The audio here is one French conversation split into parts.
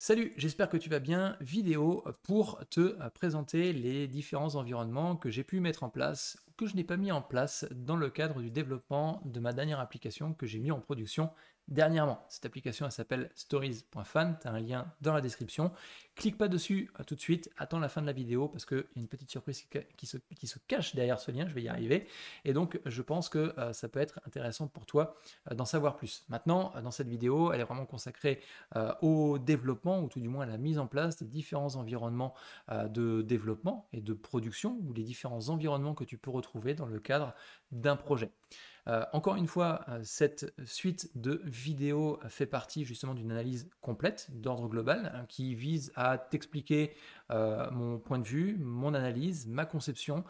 Salut, j'espère que tu vas bien. Vidéo pour te présenter les différents environnements que j'ai pu mettre en place, que je n'ai pas mis en place dans le cadre du développement de ma dernière application que j'ai mis en production dernièrement. Cette application, s'appelle stories.fan. Tu as un lien dans la description. Clique pas dessus euh, tout de suite. Attends la fin de la vidéo parce qu'il y a une petite surprise qui se, cache derrière ce lien. Je vais y arriver. Et donc, je pense que euh, ça peut être intéressant pour toi euh, d'en savoir plus. Maintenant, dans cette vidéo, elle est vraiment consacrée au développement ou tout du moins à la mise en place des différents environnements de développement et de production ou les différents environnements que tu peux retrouver dans le cadre d'un projet. Euh, encore une fois, euh, cette suite de vidéos fait partie justement d'une analyse complète d'ordre global hein, qui vise à t'expliquer euh, mon point de vue, mon analyse, ma conception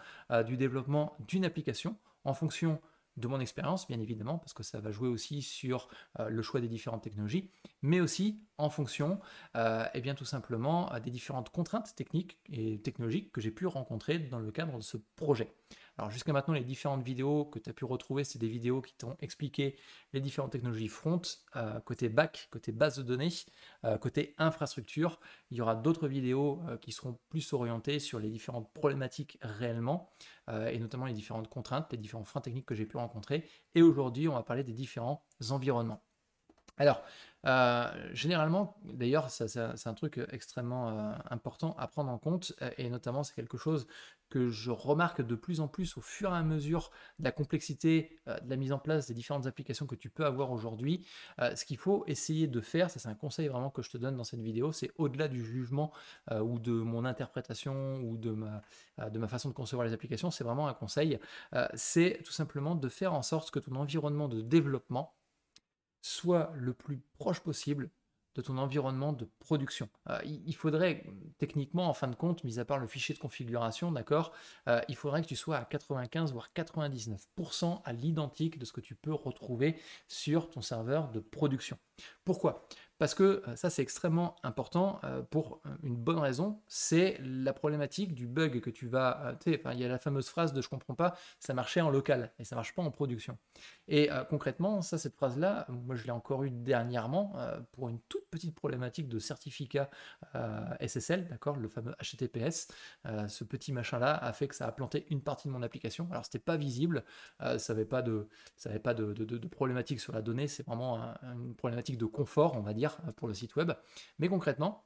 du développement d'une application en fonction de mon expérience, bien évidemment, parce que ça va jouer aussi sur le choix des différentes technologies, mais aussi en fonction, et eh bien tout simplement, des différentes contraintes techniques et technologiques que j'ai pu rencontrer dans le cadre de ce projet. Alors jusqu'à maintenant, les différentes vidéos que tu as pu retrouver, c'est des vidéos qui t'ont expliqué les différentes technologies front, euh, côté back, côté base de données, euh, côté infrastructure. Il y aura d'autres vidéos euh, qui seront plus orientées sur les différentes problématiques réellement, et notamment les différentes contraintes, les différents freins techniques que j'ai pu rencontrer. Et aujourd'hui, on va parler des différents environnements. Alors, euh, généralement, d'ailleurs, c'est un truc euh, extrêmement euh, important à prendre en compte, et notamment c'est quelque chose que je remarque de plus en plus au fur et à mesure de la complexité de la mise en place des différentes applications que tu peux avoir aujourd'hui. ce qu'il faut essayer de faire, ça c'est un conseil vraiment que je te donne dans cette vidéo, c'est au-delà du jugement ou de mon interprétation ou de ma façon de concevoir les applications, c'est vraiment un conseil, c'est tout simplement de faire en sorte que ton environnement de développement soit le plus proche possible de ton environnement de production. Euh, il faudrait techniquement, en fin de compte, mis à part le fichier de configuration, d'accord, euh, il faudrait que tu sois à 95 voire 99% à l'identique de ce que tu peux retrouver sur ton serveur de production. Pourquoi parce que euh, ça, c'est extrêmement important euh, pour euh, une bonne raison, c'est la problématique du bug que tu vas... Tu il y a la fameuse phrase de « je comprends pas », ça marchait en local, et ça marche pas en production. Et concrètement, ça, cette phrase-là, moi, je l'ai encore eue dernièrement pour une toute petite problématique de certificat SSL, d'accord, le fameux HTTPS. ce petit machin-là a fait que ça a planté une partie de mon application. Alors, c'était pas visible, ça n'avait pas, de, ça pas de, problématique sur la donnée, c'est vraiment une problématique de confort, on va dire, euh, pour le site web. Mais concrètement,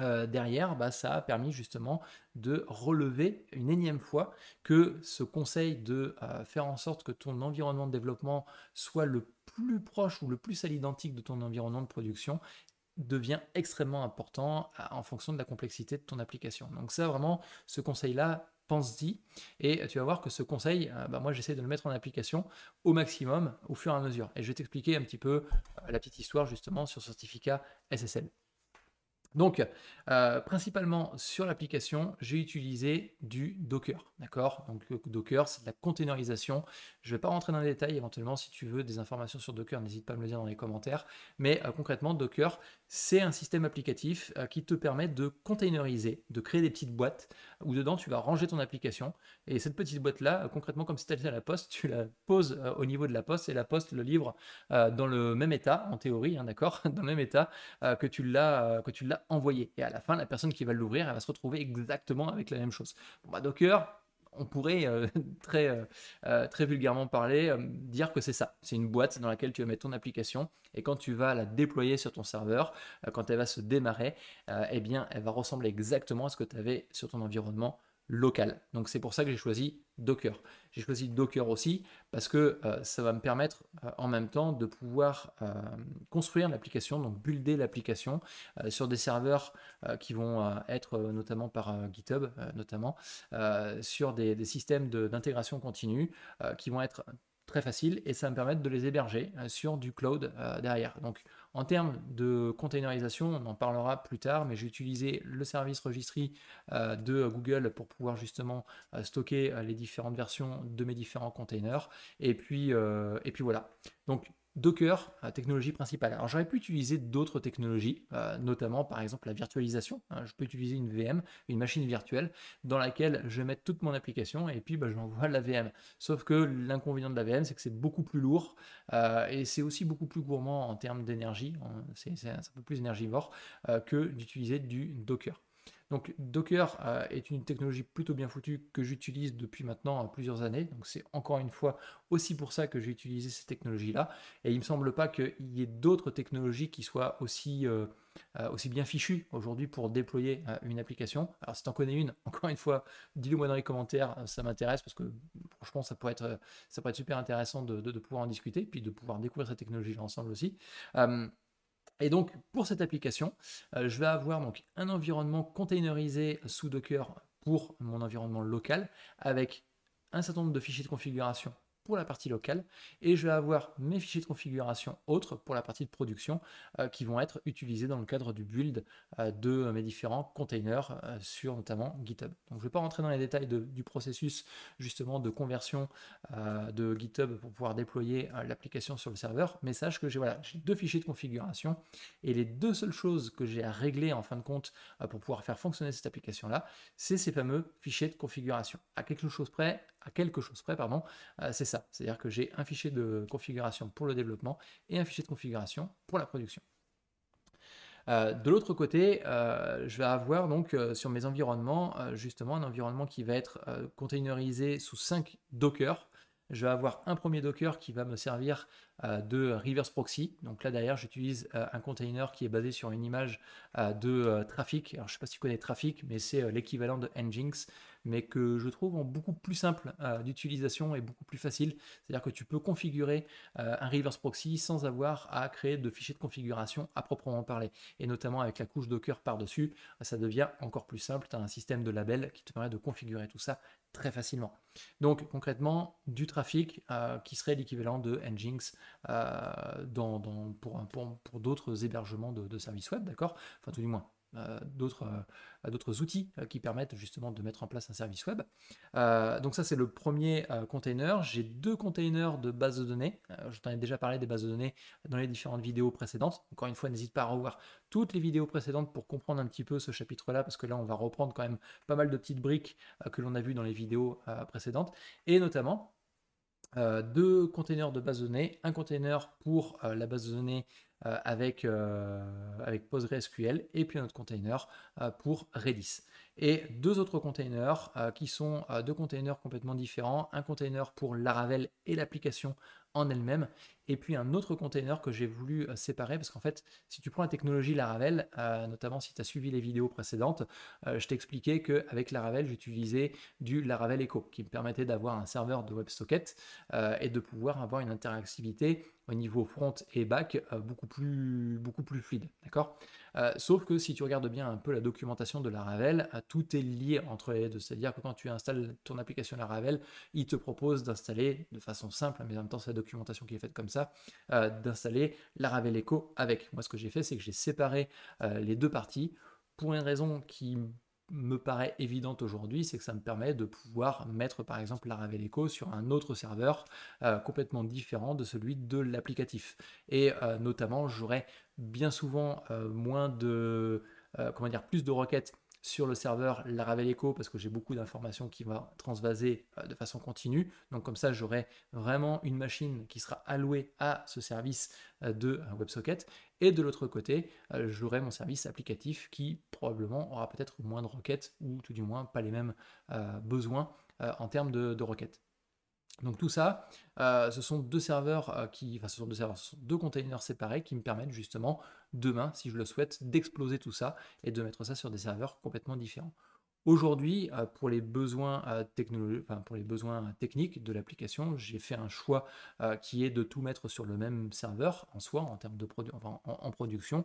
euh, derrière, bah, ça a permis justement de relever une énième fois que ce conseil de euh, faire en sorte que ton environnement de développement soit le plus proche ou le plus à l'identique de ton environnement de production devient extrêmement important en fonction de la complexité de ton application. Donc ça, vraiment, ce conseil-là, pense-y. Et tu vas voir que ce conseil, euh, bah, moi j'essaie de le mettre en application au maximum au fur et à mesure. Et je vais t'expliquer un petit peu euh, la petite histoire justement sur certificat SSL. Donc, euh, principalement sur l'application, j'ai utilisé du Docker. D'accord Donc, Docker, c'est de la containerisation. Je ne vais pas rentrer dans les détails. Éventuellement, si tu veux des informations sur Docker, n'hésite pas à me le dire dans les commentaires. Mais concrètement, Docker, c'est un système applicatif euh, qui te permet de containeriser, de créer des petites boîtes où dedans tu vas ranger ton application. Et cette petite boîte-là, euh, concrètement, comme si tu allais à la poste, tu la poses euh, au niveau de la poste et la poste le livre dans le même état, en théorie, hein, d'accord, dans le même état que tu l'as envoyé. Et à la fin, la personne qui va l'ouvrir, elle va se retrouver exactement avec la même chose. Bon, bah, Docker, on pourrait euh, euh, euh, très, vulgairement parler, dire que c'est ça. C'est une boîte dans laquelle tu vas mettre ton application et quand tu vas la déployer sur ton serveur, quand elle va se démarrer, eh bien, elle va ressembler exactement à ce que tu avais sur ton environnement local. Donc c'est pour ça que j'ai choisi Docker. J'ai choisi Docker aussi parce que euh, ça va me permettre euh, en même temps de pouvoir euh, construire l'application, donc builder l'application sur des serveurs qui vont être notamment par GitHub, notamment sur des, systèmes d'intégration continue qui vont être très facile et ça me permet de les héberger euh, sur du cloud euh, derrière. Donc en termes de containerisation, on en parlera plus tard, mais j'ai utilisé le service registry euh, de Google pour pouvoir justement stocker les différentes versions de mes différents containers. Et puis, et puis voilà. Donc Docker, technologie principale. Alors j'aurais pu utiliser d'autres technologies, euh, notamment par exemple la virtualisation. Hein. Je peux utiliser une VM, une machine virtuelle, dans laquelle je mets toute mon application et puis bah, je l'envoie à la VM. Sauf que l'inconvénient de la VM, c'est que c'est beaucoup plus lourd euh, et c'est aussi beaucoup plus gourmand en termes d'énergie. C'est un peu plus énergivore euh, que d'utiliser du Docker. Donc Docker euh, est une technologie plutôt bien foutue que j'utilise depuis maintenant euh, plusieurs années. Donc c'est encore une fois aussi pour ça que j'ai utilisé ces technologies-là. Et il ne me semble pas qu'il y ait d'autres technologies qui soient aussi, euh, aussi bien fichues aujourd'hui pour déployer une application. Alors si tu en connais une, encore une fois, dis-le moi dans les commentaires, ça m'intéresse parce que franchement ça pourrait être, ça pourrait être super intéressant de, pouvoir en discuter, puis de pouvoir découvrir cette technologie ensemble aussi. Et donc pour cette application, euh, je vais avoir donc un environnement containerisé sous Docker pour mon environnement local avec un certain nombre de fichiers de configuration pour la partie locale et je vais avoir mes fichiers de configuration autres pour la partie de production euh, qui vont être utilisés dans le cadre du build euh, de mes différents containers euh, sur notamment GitHub. Donc je ne vais pas rentrer dans les détails du processus justement de conversion de GitHub pour pouvoir déployer l'application sur le serveur, mais sache que j'ai voilà, deux fichiers de configuration et les deux seules choses que j'ai à régler en fin de compte pour pouvoir faire fonctionner cette application là, c'est ces fameux fichiers de configuration. À quelque chose près, à quelque chose près, pardon, euh, c'est ça. C'est-à-dire que j'ai un fichier de configuration pour le développement et un fichier de configuration pour la production. Euh, de l'autre côté, euh, je vais avoir donc sur mes environnements justement un environnement qui va être containerisé sous cinq Docker je vais avoir un premier Docker qui va me servir euh, de reverse proxy. Donc là derrière, j'utilise euh, un container qui est basé sur une image euh, de trafic. Alors je ne sais pas si tu connais Traffic, mais c'est l'équivalent de Nginx, mais que je trouve beaucoup plus simple d'utilisation et beaucoup plus facile. C'est-à-dire que tu peux configurer un reverse proxy sans avoir à créer de fichiers de configuration à proprement parler. Et notamment avec la couche Docker par-dessus, ça devient encore plus simple. Tu as un système de label qui te permet de configurer tout ça très facilement. Donc concrètement, du trafic euh, qui serait l'équivalent de Nginx euh, pour, pour d'autres hébergements de, de, services web, d'accord Enfin tout du moins, euh, euh, d'autres outils euh, qui permettent justement de mettre en place un service web. donc ça c'est le premier container. J'ai deux containers de base de données. je t'en ai déjà parlé des bases de données dans les différentes vidéos précédentes. Encore une fois, n'hésite pas à revoir toutes les vidéos précédentes pour comprendre un petit peu ce chapitre-là, parce que là on va reprendre quand même pas mal de petites briques que l'on a vues dans les vidéos précédentes, et notamment deux containers de base de données, un container pour la base de données euh, avec, euh, avec PostgreSQL et puis un autre container euh, pour Redis. Et deux autres containers qui sont deux containers complètement différents, un container pour Laravel et l'application en elle-même. Et puis un autre container que j'ai voulu euh, séparer parce qu'en fait, si tu prends la technologie Laravel, euh, notamment si tu as suivi les vidéos précédentes, euh, je t'expliquais qu'avec Laravel, j'utilisais du Laravel Echo qui me permettait d'avoir un serveur de WebSocket et de pouvoir avoir une interactivité au niveau front et back beaucoup, plus, beaucoup plus fluide. D'accord euh, sauf que si tu regardes bien un peu la documentation de Laravel, euh, tout est lié entre les deux. C'est-à-dire que quand tu installes ton application Laravel, il te propose d'installer de façon simple, mais en même temps c'est la documentation qui est faite comme ça, euh, d'installer d'installer Laravel Echo avec. Moi ce que j'ai fait, c'est que j'ai séparé les deux parties pour une raison qui me paraît évidente aujourd'hui, c'est que ça me permet de pouvoir mettre par exemple la Echo sur un autre serveur euh, complètement différent de celui de l'applicatif. Et euh, notamment, j'aurai bien souvent euh, moins de, comment dire, plus de requêtes sur le serveur Ravel Echo parce que j'ai beaucoup d'informations qui vont transvaser de façon continue. Donc comme ça, j'aurai vraiment une machine qui sera allouée à ce service de WebSocket. Et de l'autre côté, euh, j'aurai mon service applicatif qui probablement aura peut-être moins de requêtes ou tout du moins pas les mêmes euh, besoins euh, en termes de, requêtes. Donc tout ça, ce sont deux serveurs qui, enfin ce sont deux serveurs, ce sont deux containers séparés qui me permettent justement demain, si je le souhaite, d'exploser tout ça et de mettre ça sur des serveurs complètement différents. Aujourd'hui, euh, pour les besoins euh, pour les besoins techniques de l'application, j'ai fait un choix euh, qui est de tout mettre sur le même serveur en soi, en termes de en, production,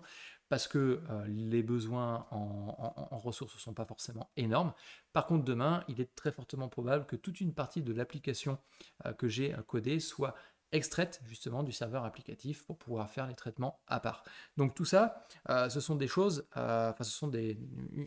parce que les besoins en, en ressources ne sont pas forcément énormes. Par contre, demain, il est très fortement probable que toute une partie de l'application que j'ai codée soit extraite justement du serveur applicatif pour pouvoir faire les traitements à part. Donc tout ça, euh, ce sont des choses, euh, enfin ce sont des,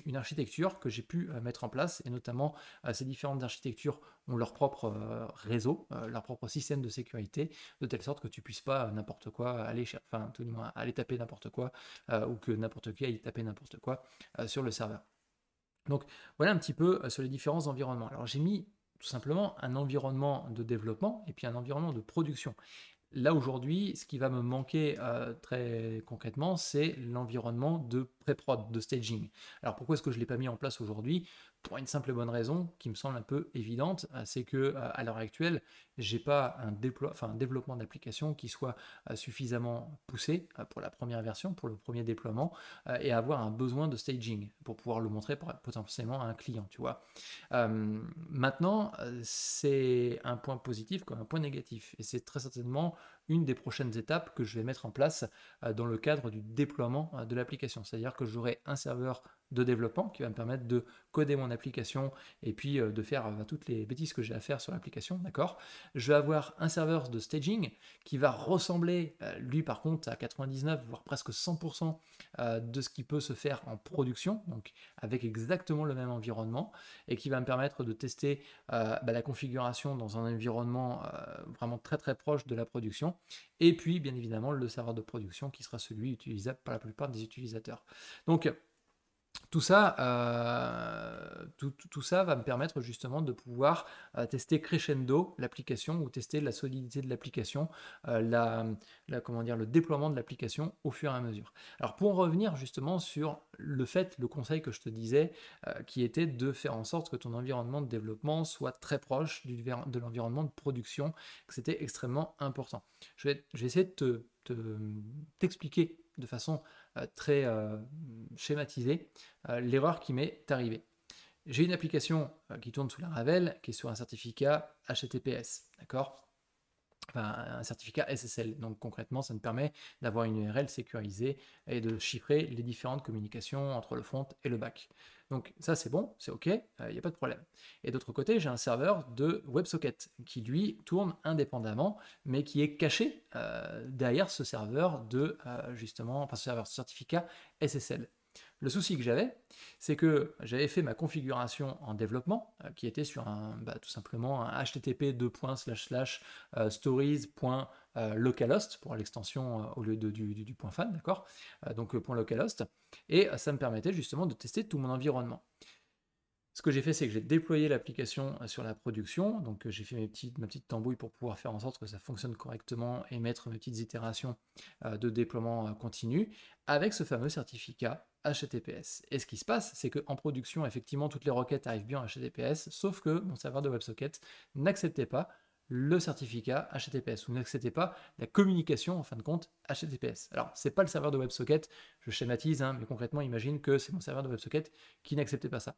une architecture que j'ai pu euh, mettre en place et notamment ces différentes architectures ont leur propre réseau, leur propre système de sécurité, de telle sorte que tu puisses pas n'importe quoi aller, enfin tout du moins aller taper n'importe quoi ou que n'importe qui aille taper n'importe quoi sur le serveur. Donc voilà un petit peu sur les différents environnements. Alors j'ai mis tout simplement un environnement de développement et puis un environnement de production. Là aujourd'hui, ce qui va me manquer euh, très concrètement, c'est l'environnement de pré-prod, de staging. Alors pourquoi est-ce que je ne l'ai pas mis en place aujourd'hui pour une simple et bonne raison qui me semble un peu évidente, euh, c'est que euh, à l'heure actuelle, j'ai pas un, enfin, un développement d'application qui soit euh, suffisamment poussé pour la première version, pour le premier déploiement, et avoir un besoin de staging pour pouvoir le montrer potentiellement à un client, tu vois. maintenant, c'est un point positif comme un point négatif, et c'est très certainement une des prochaines étapes que je vais mettre en place dans le cadre du déploiement de l'application, c'est-à-dire que j'aurai un serveur de développement qui va me permettre de coder mon application et puis euh, de faire euh, toutes les bêtises que j'ai à faire sur l'application, d'accord Je vais avoir un serveur de staging qui va ressembler, euh, lui par contre, à 99 voire presque 100% de ce qui peut se faire en production, donc avec exactement le même environnement et qui va me permettre de tester bah, la configuration dans un environnement vraiment très très proche de la production et puis bien évidemment le serveur de production qui sera celui utilisable par la plupart des utilisateurs. Donc tout ça, euh, tout, ça va me permettre justement de pouvoir euh, tester crescendo l'application ou tester la solidité de l'application, euh, la, comment dire, le déploiement de l'application au fur et à mesure. Alors pour revenir justement sur le fait, le conseil que je te disais, qui était de faire en sorte que ton environnement de développement soit très proche du, de l'environnement de production, que c'était extrêmement important. Je vais, je essayer de te t'expliquer de façon euh, très euh, schématisé euh, l'erreur qui m'est arrivée. J'ai une application qui tourne sous la Ravel, qui est sur un certificat HTTPS, d'accord un certificat SSL. Donc concrètement, ça me permet d'avoir une URL sécurisée et de chiffrer les différentes communications entre le front et le back. Donc ça c'est bon, c'est ok, euh, il n'y a pas de problème. Et d'autre côté, j'ai un serveur de WebSocket qui lui tourne indépendamment, mais qui est caché euh, derrière ce serveur de euh, justement, enfin serveur certificat SSL. Le souci que j'avais, c'est que j'avais fait ma configuration en développement, euh, qui était sur un, bah, tout simplement un http euh, stories.localhost euh, pour l'extension au lieu de, du, point fan, d'accord Donc point localhost, et ça me permettait justement de tester tout mon environnement. Ce que j'ai fait, c'est que j'ai déployé l'application sur la production. Donc, j'ai fait mes petites, ma petite tambouille pour pouvoir faire en sorte que ça fonctionne correctement et mettre mes petites itérations de déploiement continu avec ce fameux certificat HTTPS. Et ce qui se passe, c'est qu'en production, effectivement, toutes les requêtes arrivent bien en HTTPS, sauf que mon serveur de WebSocket n'acceptait pas le certificat HTTPS ou n'acceptait pas la communication en fin de compte HTTPS. Alors c'est pas le serveur de WebSocket, je schématise, hein, mais concrètement imagine que c'est mon serveur de WebSocket qui n'acceptait pas ça.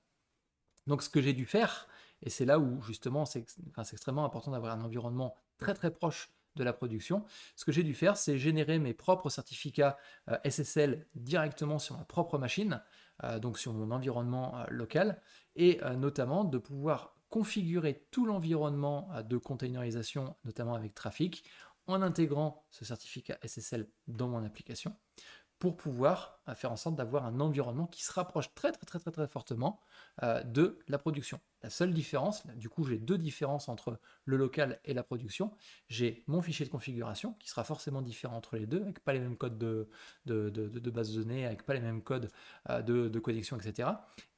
Donc ce que j'ai dû faire, et c'est là où justement c'est extrêmement important d'avoir un environnement très très proche de la production. Ce que j'ai dû faire, c'est générer mes propres certificats euh, SSL directement sur ma propre machine, euh, donc sur mon environnement euh, local, et notamment de pouvoir configurer tout l'environnement de containerisation, notamment avec Trafic, en intégrant ce certificat SSL dans mon application pour pouvoir euh, faire en sorte d'avoir un environnement qui se rapproche très très très très, très fortement euh, de la production. La seule différence, du coup j'ai deux différences entre le local et la production. J'ai mon fichier de configuration qui sera forcément différent entre les deux, avec pas les mêmes codes de, base de données, avec pas les mêmes codes euh, de, de connexion, etc.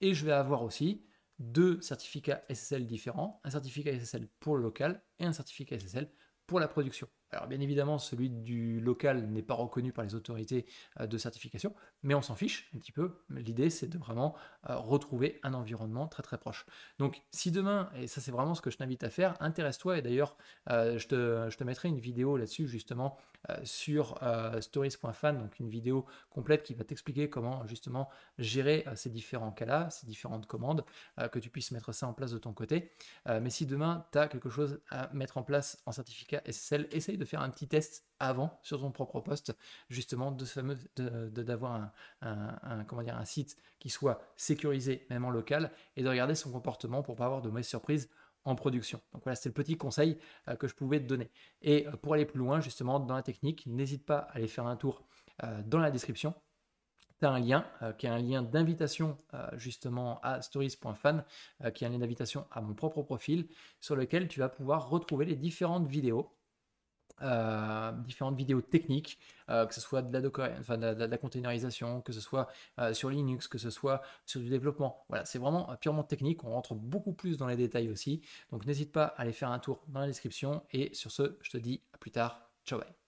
Et je vais avoir aussi deux certificats SSL différents, un certificat SSL pour le local et un certificat SSL pour la production. Alors bien évidemment, celui du local n'est pas reconnu par les autorités euh, de certification, mais on s'en fiche un petit peu. L'idée, c'est de vraiment euh, retrouver un environnement très très proche. Donc si demain, et ça c'est vraiment ce que je t'invite à faire, intéresse-toi, et d'ailleurs euh, je, te, mettrai une vidéo là-dessus justement sur stories.fan, donc une vidéo complète qui va t'expliquer comment justement gérer ces différents cas-là, ces différentes commandes, que tu puisses mettre ça en place de ton côté. mais si demain, tu as quelque chose à mettre en place en certificat SSL, essaye de de faire un petit test avant sur son propre poste, justement de fameux d'avoir un, comment dire un site qui soit sécurisé même en local et de regarder son comportement pour pas avoir de mauvaises surprises en production. Donc voilà, c'est le petit conseil euh, que je pouvais te donner. Et euh, pour aller plus loin justement dans la technique, n'hésite pas à aller faire un tour euh, dans la description tu as un lien qui est un lien d'invitation justement à stories.fan, qui est un lien d'invitation à mon propre profil, sur lequel tu vas pouvoir retrouver les différentes vidéos euh, différentes vidéos techniques, euh, que ce soit de la, docker, enfin, de, la containerisation, que ce soit euh, sur Linux, que ce soit sur du développement. Voilà, c'est vraiment purement technique. On rentre beaucoup plus dans les détails aussi. Donc n'hésite pas à aller faire un tour dans la description. Et sur ce, je te dis à plus tard. Ciao bye.